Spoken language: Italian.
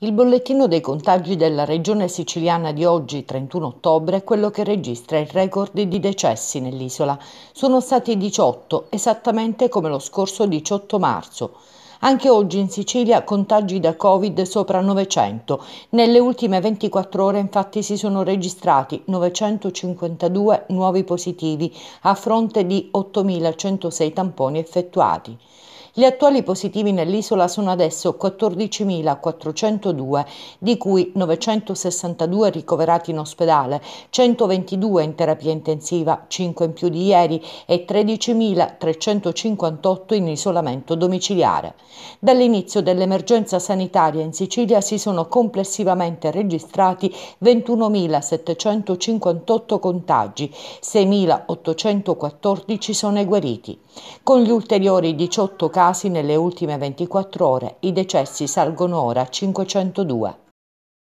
Il bollettino dei contagi della regione siciliana di oggi, 31 ottobre, è quello che registra il record di decessi nell'isola. Sono stati 18, esattamente come lo scorso 18 marzo. Anche oggi in Sicilia contagi da Covid sopra 900. Nelle ultime 24 ore infatti si sono registrati 952 nuovi positivi a fronte di 8.106 tamponi effettuati. Gli attuali positivi nell'isola sono adesso 14.402, di cui 962 ricoverati in ospedale, 122 in terapia intensiva, 5 in più di ieri e 13.358 in isolamento domiciliare. Dall'inizio dell'emergenza sanitaria in Sicilia si sono complessivamente registrati 21.758 contagi, 6.814 sono guariti. Con gli ulteriori 18 casi casi nelle ultime 24 ore, i decessi salgono ora a 502.